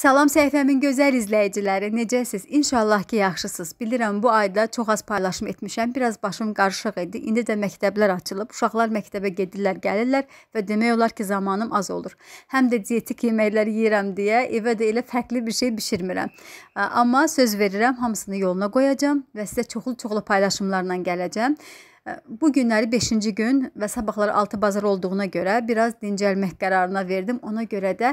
Salam səhifəmin gözəl izləyiciləri, necəsiz? İnşallah ki, yaxşısınız. Bilirəm bu ayda çox az paylaşım etmişəm. Biraz başım qarışıq idi. İndi də məktəblər açılıb, uşaqlar məktəbə gedirlər, gəlirlər və demək olar ki, zamanım az olur. Həm də dietik yeməklər yeyirəm deyə evə də elə fərqli bir şey bişirmirəm. Amma söz verirəm, hamısını yoluna qoyacağam və sizə çoxlu-çoxlu paylaşımlarla gələcəm. Bu günləri 5-ci gün və sabahlar 6 bazar olduğuna görə biraz dincəlmək qərarına verdim. Ona görə də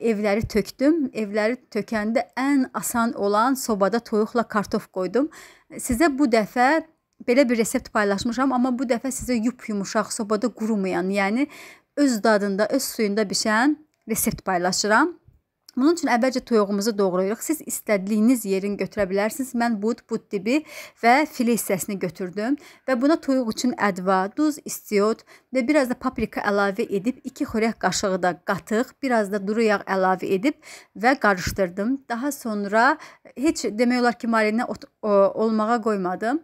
evləri tökdüm. Evləri tökəndə ən asan olan sobada toyuqla kartof qoydum. Sizə bu dəfə belə bir resept paylaşmışam, amma bu dəfə sizə yup yumuşaq, sobada qurumayan, yəni öz dadında, öz suyunda bişən resept paylaşıram. Bunun üçün əvvəlcə toyuğumuzu doğrayırıq. Siz istədiyiniz yerin götürə bilərsiniz. Mən but, but dibi və file hissəsini götürdüm və buna toyuq üçün ədva, duz, istiot və biraz da paprika əlavə edib 2 xörək qaşığı da qatıq, biraz da duru yağ əlavə edib və qarışdırdım. Daha sonra heç demək olar ki, marinə olmağa qoymadım.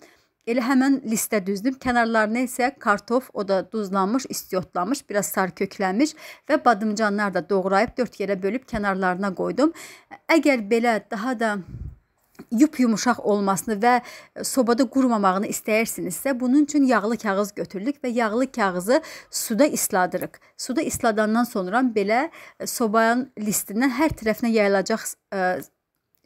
Elə həmən listə düzdüm. Kənarlarına isə kartof, o da duzlanmış, istiotlanmış, biraz sar köklənmiş və badımcanlar da doğrayıb dörd yerə bölüb kənarlarına qoydum. Əgər belə daha da yup yumuşaq olmasını və sobada qurumamağını istəyirsinizsə, bunun üçün yağlı kağız götürürük və yağlı kağızı suda isladırıq. Suda isladandan sonra belə sobanın listindən hər tərəfinə yayılacaq ə,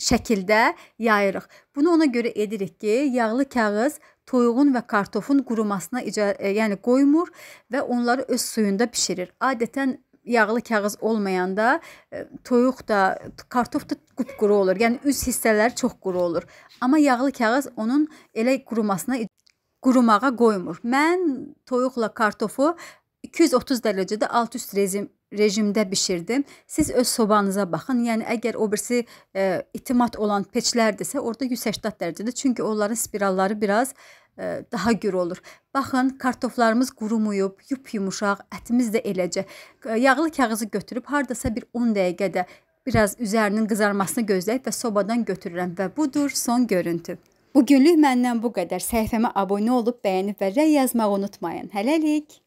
şəkildə yayırıq. Bunu ona görə edirik ki, yağlı kağız toyuğun və kartofun qurumasına icazə, e, yəni qoymur və onları öz suyunda bişirir. Adətən yağlı kağız olmayanda e, toyuq da, kartof da qupquru olur. Yəni üz hissələri çox quru olur. Amma yağlı kağız onun elə qurumasına qurumağa qoymur. Mən toyuqla kartofu 230 dərəcədə alt-üst rejim rejimdə bişirdim. Siz öz sobanıza baxın. Yəni əgər o birisi e, itimat olan peçlərdirsə, orada 180 dərəcədə. Çünki onların spiralları biraz e, daha gür olur. Baxın, kartoflarımız qurumuyub, yumyumuşaq, ətimiz də eləcə. Yağlı kağızı götürüb hardasa bir 10 dəqiqədə biraz üzərinin qızarmasını gözləyib və sobadan götürürəm və budur son görüntü. Bugünlük məndən bu qədər. Səhifəmə abunə olub, bəyənib və rəy yazmağı unutmayın. Hələlik.